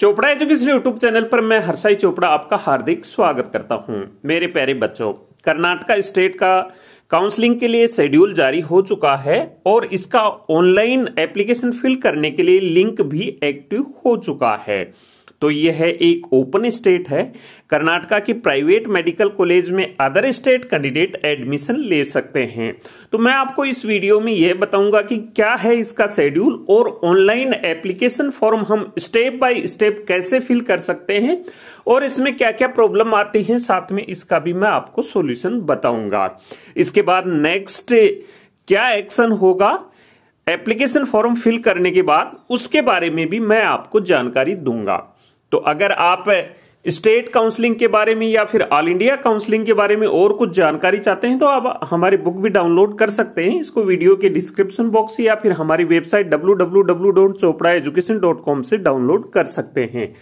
Chopra education YouTube channel पर मैं हर्षाई चोपड़ा आपका हार्दिक स्वागत करता हूं मेरे प्यारे बच्चों कर्नाटका स्टेट का काउंसलिंग के लिए शेड्यूल जारी हो चुका है और इसका ऑनलाइन एप्लीकेशन फिल करने के लिए लिंक भी एक्टिव हो चुका है तो यह है एक ओपन स्टेट है कर्नाटका के प्राइवेट मेडिकल कॉलेज में अदर स्टेट कैंडिडेट एडमिशन ले सकते हैं तो मैं आपको इस वीडियो में यह बताऊंगा कि क्या है इसका शेड्यूल और ऑनलाइन एप्लीकेशन फॉर्म हम स्टेप बाय स्टेप कैसे फिल कर सकते हैं और इसमें क्या क्या प्रॉब्लम आती है साथ में इसका भी मैं आपको सोल्यूशन बताऊंगा इसके बाद नेक्स्ट क्या एक्शन होगा एप्लीकेशन फॉर्म फिल करने के बाद उसके बारे में भी मैं आपको जानकारी दूंगा तो अगर आप स्टेट काउंसलिंग के बारे में या फिर ऑल इंडिया काउंसलिंग के बारे में और कुछ जानकारी चाहते हैं तो आप हमारी बुक भी डाउनलोड कर सकते हैं इसको वीडियो के डिस्क्रिप्शन बॉक्स या फिर हमारी वेबसाइट डब्ल्यू से डाउनलोड कर सकते हैं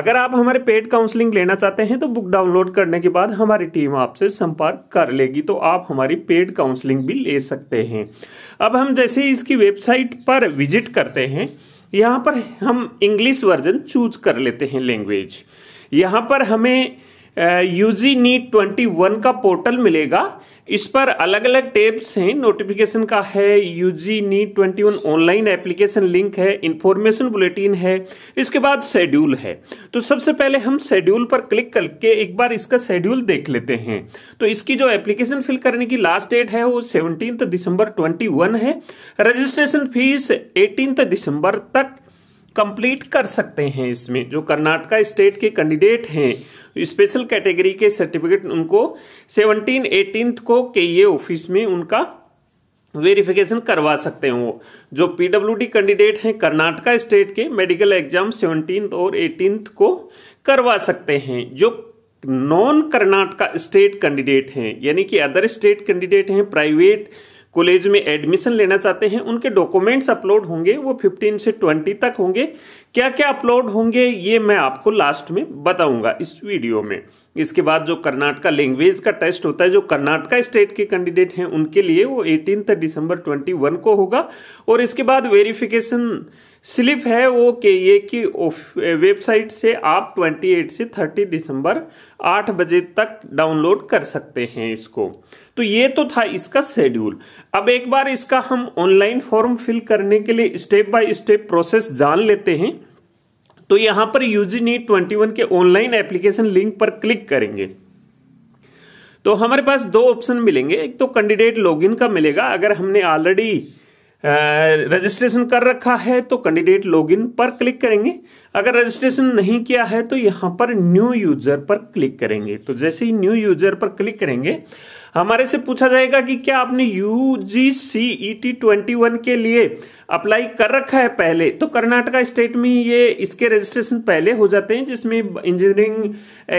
अगर आप हमारे पेड काउंसलिंग लेना चाहते हैं तो बुक डाउनलोड करने के बाद हमारी टीम आपसे संपर्क कर लेगी तो आप हमारी पेड काउंसलिंग भी ले सकते हैं अब हम जैसे ही इसकी वेबसाइट पर विजिट करते हैं यहाँ पर हम इंग्लिश वर्जन चूज कर लेते हैं लैंग्वेज यहाँ पर हमें UG uh, NEET twenty one का पोर्टल मिलेगा इस पर अलग अलग टेब्स हैं नोटिफिकेशन का है UG NEET twenty one online application link है इंफॉर्मेशन बुलेटिन है इसके बाद शेड्यूल है तो सबसे पहले हम शेड्यूल पर क्लिक करके एक बार इसका शेड्यूल देख लेते हैं तो इसकी जो एप्लीकेशन फिल करने की लास्ट डेट है वो सेवनटीन दिसंबर ट्वेंटी है रजिस्ट्रेशन फीस एटीन दिसंबर तक कंप्लीट कर सकते हैं इसमें जो कर्नाटका स्टेट के कैंडिडेट हैं स्पेशल कैटेगरी के सर्टिफिकेट उनको सेवनटीन एटीन को के ये ऑफिस में उनका वेरिफिकेशन करवा सकते हो जो पीडब्ल्यूडी कैंडिडेट हैं कर्नाटका स्टेट के मेडिकल एग्जाम सेवनटीन और एटीन को करवा सकते हैं जो नॉन कर्नाटका स्टेट कैंडिडेट हैं यानी कि अदर स्टेट कैंडिडेट हैं प्राइवेट कॉलेज में एडमिशन लेना चाहते हैं उनके डॉक्यूमेंट्स अपलोड होंगे वो 15 से 20 तक होंगे क्या क्या अपलोड होंगे ये मैं आपको लास्ट में बताऊंगा इस वीडियो में इसके बाद जो कर्नाटका लैंग्वेज का टेस्ट होता है जो कर्नाटका स्टेट के कैंडिडेट हैं उनके लिए वो एटीन दिसंबर ट्वेंटी को होगा और इसके बाद वेरिफिकेशन स्लिप है वो के ये की वेबसाइट से आप 28 से 30 दिसंबर 8 बजे तक डाउनलोड कर सकते हैं इसको तो ये तो था इसका शेड्यूल अब एक बार इसका हम ऑनलाइन फॉर्म फिल करने के लिए स्टेप बाय स्टेप प्रोसेस जान लेते हैं तो यहां पर यूजी नीट ट्वेंटी के ऑनलाइन एप्लीकेशन लिंक पर क्लिक करेंगे तो हमारे पास दो ऑप्शन मिलेंगे एक तो कैंडिडेट लॉगिन का मिलेगा अगर हमने ऑलरेडी रजिस्ट्रेशन कर रखा है तो कैंडिडेट लॉगिन पर क्लिक करेंगे अगर रजिस्ट्रेशन नहीं किया है तो यहाँ पर न्यू यूजर पर क्लिक करेंगे तो जैसे ही न्यू यूजर पर क्लिक करेंगे हमारे से पूछा जाएगा कि क्या आपने U G C E T twenty one के लिए अप्लाई कर रखा है पहले तो कर्नाटका स्टेट में ये इसके रजिस्ट्रेशन पहले हो जाते हैं जिसमें इंजीनियरिंग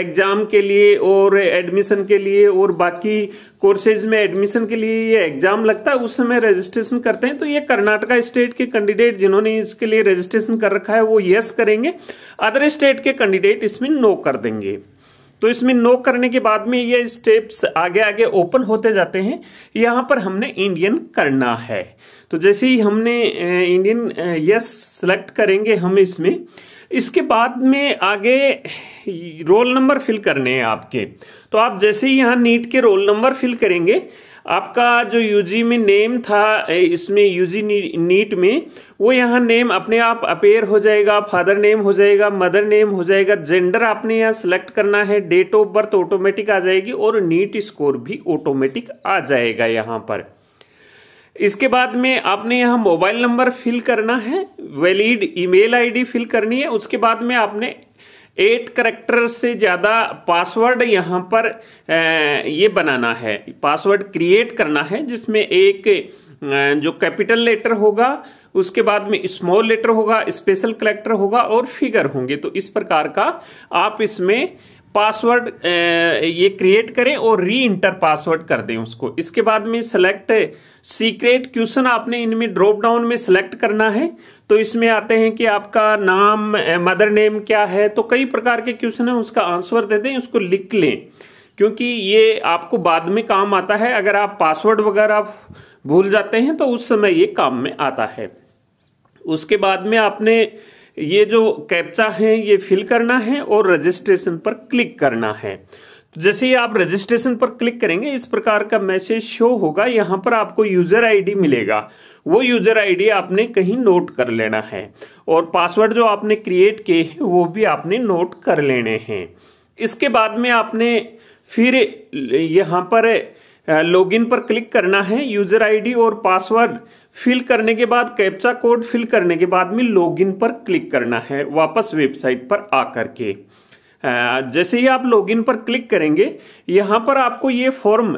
एग्जाम के लिए और एडमिशन के लिए और बाकी कोर्सेज में एडमिशन के लिए ये एग्जाम लगता है उस समय रजिस्ट्रेशन करते हैं तो ये कर्नाटका स्टेट के कैंडिडेट जिन्होंने इसके लिए रजिस्ट्रेशन कर रखा है वो यस करेंगे अदर स्टेट के कैंडिडेट इसमें नो कर देंगे तो इसमें नो करने के बाद में ये स्टेप्स आगे आगे ओपन होते जाते हैं यहाँ पर हमने इंडियन करना है तो जैसे ही हमने इंडियन यस सेलेक्ट करेंगे हम इसमें इसके बाद में आगे रोल नंबर फिल करने हैं आपके तो आप जैसे ही यहाँ नीट के रोल नंबर फिल करेंगे आपका जो यूजी में नेम था इसमें यूजी नीट में वो यहाँ नेम अपने आप अपेयर हो जाएगा फादर नेम हो जाएगा मदर नेम हो जाएगा जेंडर आपने यहाँ सेलेक्ट करना है डेट ऑफ बर्थ ऑटोमेटिक आ जाएगी और नीट स्कोर भी ऑटोमेटिक आ जाएगा यहाँ पर इसके बाद में आपने यहाँ मोबाइल नंबर फिल करना है वैलिड ईमेल आईडी फिल करनी है उसके बाद में आपने एट करेक्टर से ज़्यादा पासवर्ड यहाँ पर ये बनाना है पासवर्ड क्रिएट करना है जिसमें एक जो कैपिटल लेटर होगा उसके बाद में स्मॉल लेटर होगा स्पेशल कलेक्टर होगा और फिगर होंगे तो इस प्रकार का आप इसमें पासवर्ड ये क्रिएट करें और री इंटर पासवर्ड कर दें उसको इसके बाद में सेलेक्ट सीक्रेट क्वेश्चन आपने इनमें ड्रॉप डाउन में सेलेक्ट करना है तो इसमें आते हैं कि आपका नाम मदर नेम क्या है तो कई प्रकार के क्वेश्चन है उसका आंसर दे दें उसको लिख लें क्योंकि ये आपको बाद में काम आता है अगर आप पासवर्ड वगैरह आप भूल जाते हैं तो उस समय ये काम में आता है उसके बाद में आपने ये जो कैप्चा है ये फिल करना है और रजिस्ट्रेशन पर क्लिक करना है तो जैसे ही आप रजिस्ट्रेशन पर क्लिक करेंगे इस प्रकार का मैसेज शो होगा यहाँ पर आपको यूजर आईडी मिलेगा वो यूजर आईडी आपने कहीं नोट कर लेना है और पासवर्ड जो आपने क्रिएट किए हैं वो भी आपने नोट कर लेने हैं इसके बाद में आपने फिर यहाँ पर लॉगिन पर क्लिक करना है यूजर आईडी और पासवर्ड फिल करने के बाद कैप्चा कोड फिल करने के बाद में लॉगिन पर क्लिक करना है वापस वेबसाइट पर आकर के जैसे ही आप लॉगिन पर क्लिक करेंगे यहाँ पर आपको ये फॉर्म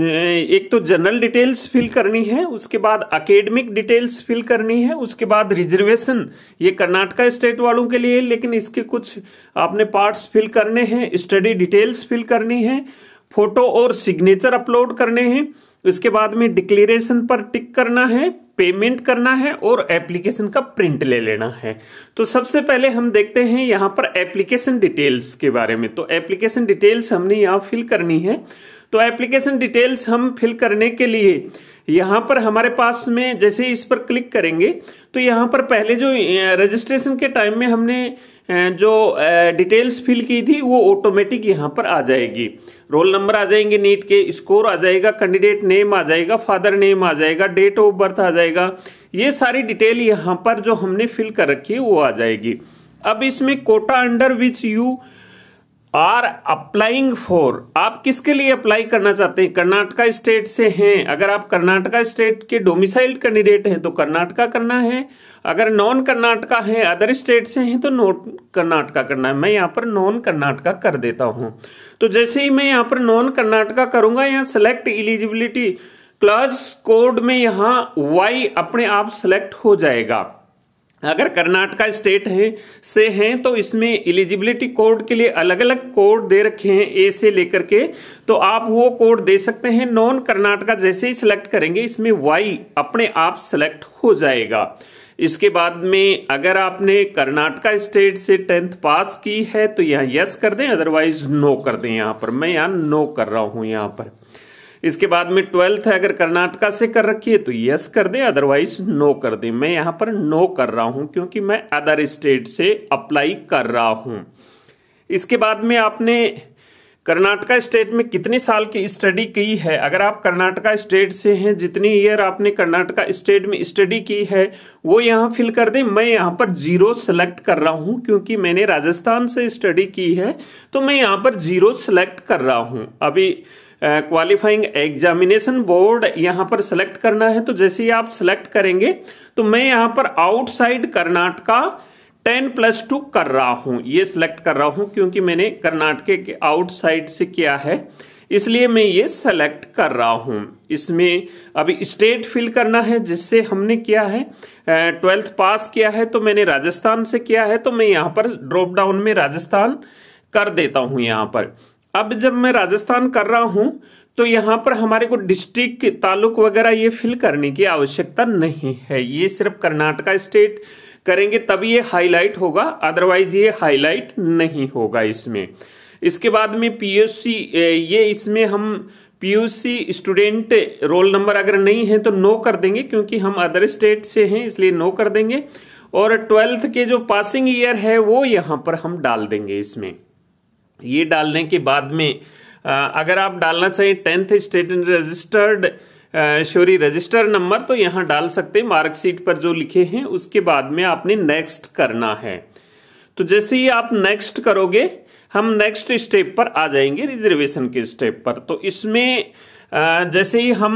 एक तो जनरल डिटेल्स फिल करनी है उसके बाद अकेडमिक डिटेल्स फिल करनी है उसके बाद रिजर्वेशन ये कर्नाटका स्टेट वालों के लिए लेकिन इसके कुछ आपने पार्ट्स फिल करने हैं स्टडी डिटेल्स फिल करनी है फोटो और सिग्नेचर अपलोड करने हैं तो इसके बाद में डिक्लेरेशन पर टिक करना है पेमेंट करना है और एप्लीकेशन का प्रिंट ले लेना है तो सबसे पहले हम देखते हैं यहाँ पर एप्लीकेशन डिटेल्स के बारे में तो एप्लीकेशन डिटेल्स हमने यहाँ फिल करनी है तो एप्लीकेशन डिटेल्स हम फिल करने के लिए यहां पर हमारे पास में जैसे इस पर क्लिक करेंगे तो यहाँ पर पहले जो रजिस्ट्रेशन के टाइम में हमने जो डिटेल्स फिल की थी वो ऑटोमेटिक यहाँ पर आ जाएगी रोल नंबर आ जाएंगे नीट के स्कोर आ जाएगा कैंडिडेट नेम आ जाएगा फादर नेम आ जाएगा डेट ऑफ बर्थ आ जाएगा ये सारी डिटेल यहाँ पर जो हमने फिल कर रखी है वो आ जाएगी अब इसमें quota under which you are applying for आप किसके लिए अप्लाई करना चाहते हैं कर्नाटका स्टेट से हैं अगर आप कर्नाटका स्टेट के डोमिसाइल्ड कैंडिडेट हैं तो कर्नाटका करना है अगर नॉन कर्नाटका है अदर स्टेट से हैं तो नॉन कर्नाटका करना है मैं यहाँ पर नॉन कर्नाटका कर देता हूँ तो जैसे ही मैं यहाँ पर नॉन कर्नाटका करूंगा यहाँ सेलेक्ट एलिजिबिलिटी क्लास कोड में यहाँ वाई अपने आप सेलेक्ट हो जाएगा अगर कर्नाटका स्टेट है से हैं तो इसमें एलिजिबिलिटी कोड के लिए अलग अलग कोड दे रखे हैं ए से लेकर के तो आप वो कोड दे सकते हैं नॉन कर्नाटका जैसे ही सिलेक्ट करेंगे इसमें वाई अपने आप सेलेक्ट हो जाएगा इसके बाद में अगर आपने कर्नाटका स्टेट से टेंथ पास की है तो यहाँ यस कर दें अदरवाइज नो कर दें यहाँ पर मैं यहाँ नो कर रहा हूँ यहाँ पर इसके बाद में ट्वेल्थ अगर कर्नाटका से कर रखी है तो यस कर दें अदरवाइज नो कर दें मैं यहां पर नो कर रहा हूं क्योंकि मैं अदर स्टेट से अप्लाई कर रहा हूं इसके बाद में आपने कर्नाटका स्टेट में कितने साल की स्टडी की है अगर आप कर्नाटका स्टेट से हैं जितनी ईयर आपने कर्नाटका स्टेट में स्टडी की है वो यहाँ फिल कर दें मैं यहाँ पर जीरो सेलेक्ट कर रहा हूँ क्योंकि मैंने राजस्थान से स्टडी की है तो मैं यहाँ पर जीरो सेलेक्ट कर रहा हूँ अभी क्वालिफाइंग एग्जामिनेशन बोर्ड यहाँ पर सेलेक्ट करना है तो जैसे ही आप सेलेक्ट करेंगे तो मैं यहाँ पर outside Karnataka ten plus two कर रहा हूँ ये सिलेक्ट कर रहा हूँ क्योंकि मैंने कर्नाटके के आउटसाइड से किया है इसलिए मैं ये सेलेक्ट कर रहा हूँ इसमें अभी स्टेट फिल करना है जिससे हमने किया है ट्वेल्थ पास किया है तो मैंने राजस्थान से किया है तो मैं यहाँ पर ड्रॉप डाउन में राजस्थान कर देता हूँ यहाँ पर अब जब मैं राजस्थान कर रहा हूँ तो यहाँ पर हमारे को डिस्ट्रिक्ट ताल्लुक वगैरह ये फिल करने की आवश्यकता नहीं है ये सिर्फ कर्नाटका स्टेट करेंगे तभी ये हाईलाइट होगा अदरवाइज ये हाईलाइट नहीं होगा इसमें इसके बाद में पीयूसी ये इसमें हम पीयूसी स्टूडेंट रोल नंबर अगर नहीं है तो नो कर देंगे क्योंकि हम अदर स्टेट से हैं इसलिए नो कर देंगे और ट्वेल्थ के जो पासिंग ईयर है वो यहाँ पर हम डाल देंगे इसमें ये डालने के बाद में अगर आप डालना चाहिए tenth state registered sorry register number तो यहाँ डाल सकते हैं मार्कशीट पर जो लिखे हैं उसके बाद में आपने नेक्स्ट करना है तो जैसे ही आप नेक्स्ट करोगे हम नेक्स्ट स्टेप पर आ जाएंगे रिजर्वेशन के स्टेप पर तो इसमें जैसे ही हम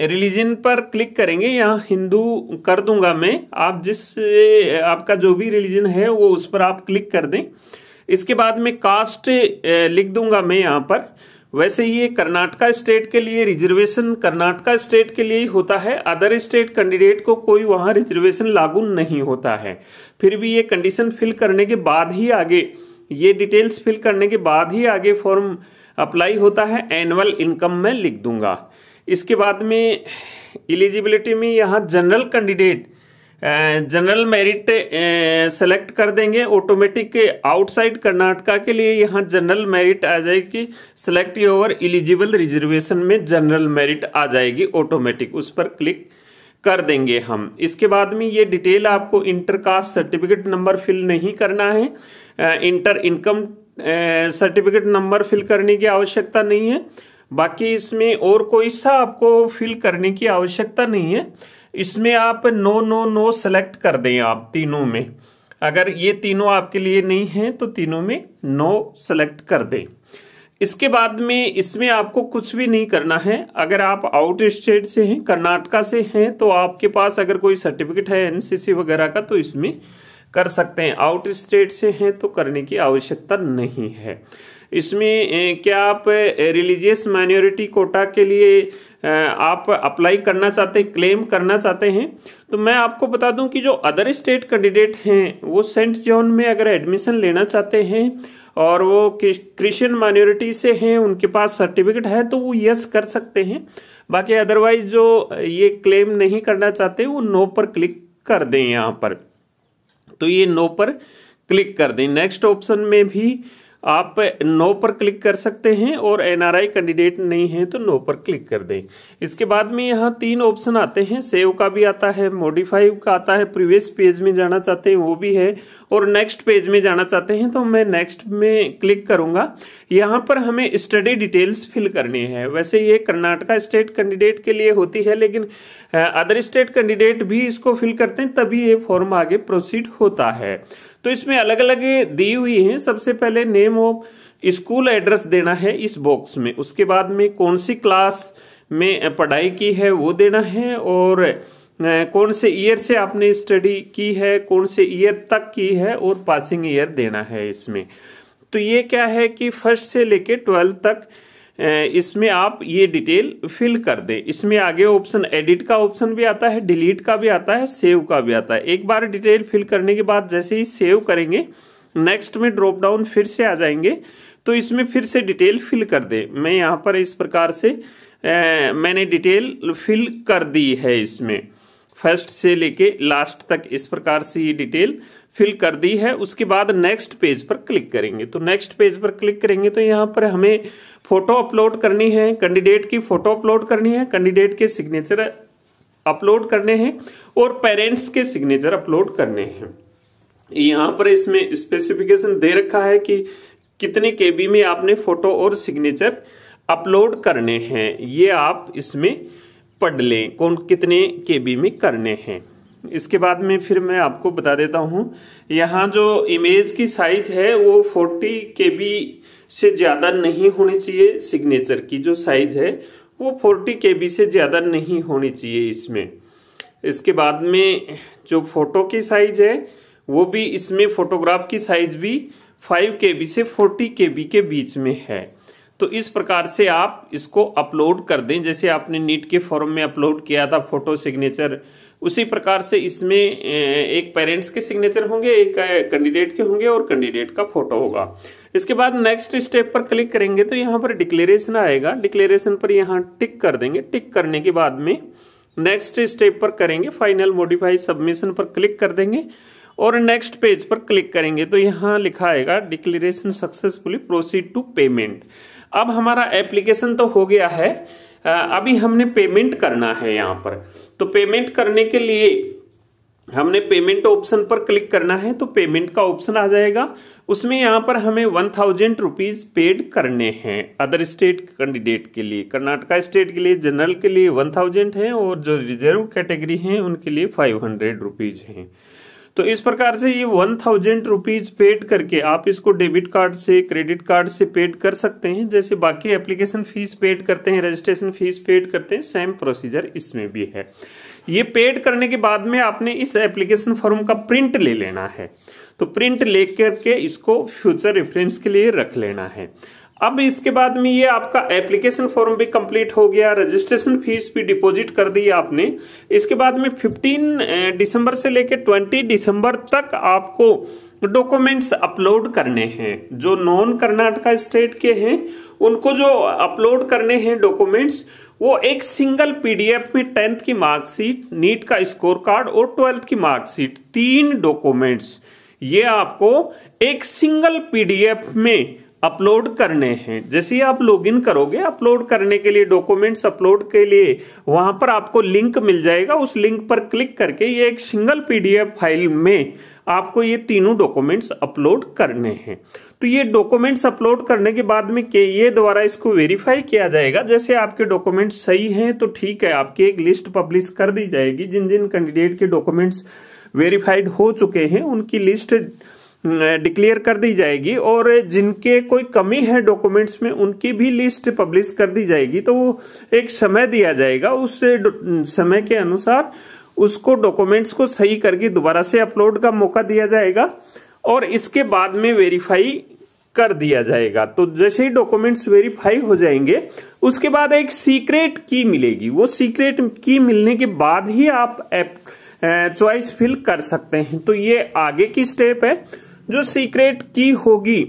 रिलीजन पर क्लिक करेंगे यहाँ हिंदू कर दूंगा मैं आप जिस आपका जो भी रिलीजन है वो उस पर आप क्लिक कर दें इसके बाद में कास्ट लिख दूंगा मैं यहाँ पर वैसे ये कर्नाटका स्टेट के लिए रिजर्वेशन कर्नाटका स्टेट के लिए ही होता है अदर स्टेट कैंडिडेट को कोई वहाँ रिजर्वेशन लागू नहीं होता है फिर भी ये कंडीशन फिल करने के बाद ही आगे ये डिटेल्स फिल करने के बाद ही आगे फॉर्म अप्लाई होता है एनुअल इनकम में लिख दूंगा इसके बाद में एलिजिबिलिटी में यहाँ general candidate general merit select कर देंगे ऑटोमेटिक आउटसाइड कर्नाटका के लिए यहाँ जनरल मेरिट आ जाएगी सेलेक्ट योर एलिजिबल रिजर्वेशन में जनरल मेरिट आ जाएगी ऑटोमेटिक उस पर क्लिक कर देंगे हम इसके बाद में ये डिटेल आपको इंटरकास्ट सर्टिफिकेट नंबर फिल नहीं करना है enter income certificate number fill करने की आवश्यकता नहीं है बाकी इसमें और कोई सा आपको फिल करने की आवश्यकता नहीं है इसमें आप नो नो नो सेलेक्ट कर दें आप तीनों में अगर ये तीनों आपके लिए नहीं है तो तीनों में नो सेलेक्ट कर दें इसके बाद में इसमें आपको कुछ भी नहीं करना है अगर आप आउट स्टेट से हैं कर्नाटका से हैं तो आपके पास अगर कोई सर्टिफिकेट है एनसीसी वगैरह का तो इसमें कर सकते हैं आउट स्टेट से हैं तो करने की आवश्यकता नहीं है इसमें क्या आप रिलीजियस माइनॉरिटी कोटा के लिए आप अप्लाई करना चाहते हैं क्लेम करना चाहते हैं तो मैं आपको बता दूं कि जो अदर स्टेट कैंडिडेट हैं वो सेंट जॉन में अगर एडमिशन लेना चाहते हैं और वो क्रिश्चियन माइनॉरिटी से हैं उनके पास सर्टिफिकेट है तो वो यस कर सकते हैं बाकी अदरवाइज जो ये क्लेम नहीं करना चाहते वो नो पर क्लिक कर दें यहाँ पर तो ये नो पर क्लिक कर दें नेक्स्ट ऑप्शन में भी आप नो पर क्लिक कर सकते हैं और एनआरआई कैंडिडेट नहीं है तो नो पर क्लिक कर दें इसके बाद में यहाँ तीन ऑप्शन आते हैं सेव का भी आता है मॉडिफाई का आता है प्रीवियस पेज में जाना चाहते हैं वो भी है और नेक्स्ट पेज में जाना चाहते हैं तो मैं नेक्स्ट में क्लिक करूंगा यहाँ पर हमें स्टडी डिटेल्स फिल करनी है वैसे ये कर्नाटका स्टेट कैंडिडेट के लिए होती है लेकिन अदर स्टेट कैंडिडेट भी इसको फिल करते हैं तभी ये फॉर्म आगे प्रोसीड होता है तो इसमें अलग अलग दी हुई हैं सबसे पहले नेम ऑफ स्कूल एड्रेस देना है इस बॉक्स में उसके बाद में कौन सी क्लास में पढ़ाई की है वो देना है और कौन से ईयर से आपने स्टडी की है कौन से ईयर तक की है और पासिंग ईयर देना है इसमें तो ये क्या है कि फर्स्ट से लेके ट्वेल्थ तक इसमें आप ये डिटेल फिल कर दें इसमें आगे ऑप्शन एडिट का ऑप्शन भी आता है डिलीट का भी आता है सेव का भी आता है एक बार डिटेल फिल करने के बाद जैसे ही सेव करेंगे नेक्स्ट में ड्रॉप डाउन फिर से आ जाएंगे तो इसमें फिर से डिटेल फिल कर दें मैं यहाँ पर इस प्रकार से ए, मैंने डिटेल फिल कर दी है इसमें फर्स्ट से लेके लास्ट तक इस प्रकार से ये डिटेल फिल कर दी है उसके बाद नेक्स्ट पेज पर क्लिक करेंगे तो नेक्स्ट पेज पर क्लिक करेंगे तो यहाँ पर हमें फोटो अपलोड करनी है कैंडिडेट की फोटो अपलोड करनी है कैंडिडेट के सिग्नेचर अपलोड करने हैं और पेरेंट्स के सिग्नेचर अपलोड करने हैं यहाँ पर इसमें स्पेसिफिकेशन दे रखा है कि कितने केबी में आपने फोटो और सिग्नेचर अपलोड करने हैं ये आप इसमें पढ़ लें कौन कितने के में करने हैं इसके बाद में फिर मैं आपको बता देता हूँ यहाँ जो इमेज की साइज है वो फोर्टी के बी से ज़्यादा नहीं होनी चाहिए सिग्नेचर की जो साइज है वो फोर्टी के बी से ज़्यादा नहीं होनी चाहिए इसमें इसके बाद में जो फोटो की साइज है वो भी इसमें फोटोग्राफ की साइज भी फाइव के बी से फोर्टी के बी के बीच में है तो इस प्रकार से आप इसको अपलोड कर दें जैसे आपने नीट के फॉर्म में अपलोड किया था फोटो सिग्नेचर उसी प्रकार से इसमें एक पेरेंट्स के सिग्नेचर होंगे एक कैंडिडेट के होंगे और कैंडिडेट का फोटो होगा इसके बाद नेक्स्ट स्टेप पर क्लिक करेंगे तो यहाँ पर डिक्लेरेशन आएगा डिक्लेरेशन पर यहाँ टिक कर देंगे टिक करने के बाद में नेक्स्ट स्टेप पर करेंगे फाइनल मोडिफाई सबमिशन पर क्लिक कर देंगे और नेक्स्ट पेज पर क्लिक करेंगे तो यहाँ लिखा आएगा declaration successfully proceed to payment अब हमारा एप्लीकेशन तो हो गया है अभी हमने पेमेंट करना है यहाँ पर तो पेमेंट करने के लिए हमने पेमेंट ऑप्शन पर क्लिक करना है तो पेमेंट का ऑप्शन आ जाएगा उसमें यहाँ पर हमें वन थाउजेंड रुपीज़ पेड करने हैं अदर स्टेट कैंडिडेट के लिए कर्नाटका स्टेट के लिए जनरल के लिए वन थाउजेंड है और जो रिजर्व कैटेगरी हैं उनके लिए फाइव हंड्रेड रुपीज़ हैं तो इस प्रकार से ये वन थाउजेंड रुपीज पेड करके आप इसको डेबिट कार्ड से क्रेडिट कार्ड से पेड कर सकते हैं जैसे बाकी एप्लीकेशन फीस पेड करते हैं रजिस्ट्रेशन फीस पेड करते हैं सेम प्रोसीजर इसमें भी है ये पेड करने के बाद में आपने इस एप्लीकेशन फॉर्म का प्रिंट ले लेना है तो प्रिंट ले करके इसको फ्यूचर रेफरेंस के लिए रख लेना है अब इसके बाद में ये आपका एप्लीकेशन फॉर्म भी कंप्लीट हो गया रजिस्ट्रेशन फीस भी डिपॉजिट कर दी आपने इसके बाद में 15 दिसंबर से लेकर 20 दिसंबर तक आपको डॉक्यूमेंट्स अपलोड करने हैं जो नॉन कर्नाटका स्टेट के हैं उनको जो अपलोड करने हैं डॉक्यूमेंट्स वो एक सिंगल पीडीएफ में टेंथ की मार्कशीट नीट का स्कोर कार्ड और ट्वेल्थ की मार्कशीट तीन डॉक्यूमेंट्स ये आपको एक सिंगल पीडीएफ में अपलोड करने हैं जैसे ही आप लॉगिन करोगे अपलोड करने के लिए डॉक्यूमेंट्स अपलोड के लिए वहां पर आपको लिंक मिल जाएगा उस लिंक पर क्लिक करके ये एक सिंगल पीडीएफ फाइल में आपको ये तीनों डॉक्यूमेंट्स अपलोड करने हैं तो ये डॉक्यूमेंट्स अपलोड करने के बाद में के ये द्वारा इसको वेरीफाई किया जाएगा जैसे आपके डॉक्यूमेंट्स सही हैं तो ठीक है आपकी एक लिस्ट पब्लिश कर दी जाएगी जिन जिन कैंडिडेट के डॉक्यूमेंट्स वेरीफाइड हो चुके हैं उनकी लिस्ट डिक्लेयर कर दी जाएगी और जिनके कोई कमी है डॉक्यूमेंट्स में उनकी भी लिस्ट पब्लिश कर दी जाएगी तो वो एक समय दिया जाएगा उस समय के अनुसार उसको डॉक्यूमेंट्स को सही करके दोबारा से अपलोड का मौका दिया जाएगा और इसके बाद में वेरीफाई कर दिया जाएगा तो जैसे ही डॉक्यूमेंट्स वेरीफाई हो जाएंगे उसके बाद एक सीक्रेट की मिलेगी वो सीक्रेट की मिलने के बाद ही आप चॉइस फिल कर सकते हैं तो ये आगे की स्टेप है जो सीक्रेट की होगी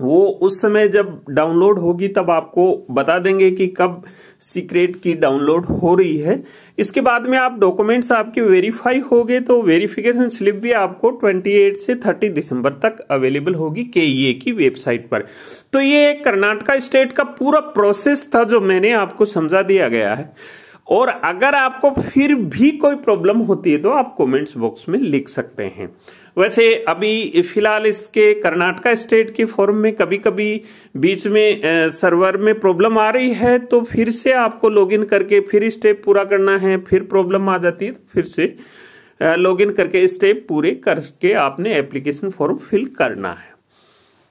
वो उस समय जब डाउनलोड होगी तब आपको बता देंगे कि कब सीक्रेट की डाउनलोड हो रही है इसके बाद में आप डॉक्यूमेंट्स आपके वेरीफाई हो गए तो वेरिफिकेशन स्लिप भी आपको 28 से 30 दिसंबर तक अवेलेबल होगी के की वेबसाइट पर तो ये कर्नाटका स्टेट का पूरा प्रोसेस था जो मैंने आपको समझा दिया गया है और अगर आपको फिर भी कोई प्रॉब्लम होती है तो आप कॉमेंट्स बॉक्स में लिख सकते हैं वैसे अभी फिलहाल इसके कर्नाटका स्टेट के फॉर्म में कभी कभी बीच में सर्वर में प्रॉब्लम आ रही है तो फिर से आपको लॉगिन करके फिर स्टेप पूरा करना है फिर प्रॉब्लम आ जाती है तो फिर से लॉगिन करके स्टेप पूरे करके आपने एप्लीकेशन फॉर्म फिल करना है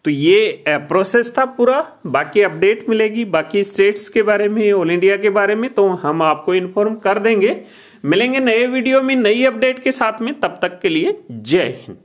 तो ये प्रोसेस था पूरा बाकी अपडेट मिलेगी बाकी स्टेट्स के बारे में ऑल इंडिया के बारे में तो हम आपको इन्फॉर्म कर देंगे मिलेंगे नए वीडियो में नई अपडेट के साथ में तब तक के लिए जय हिंद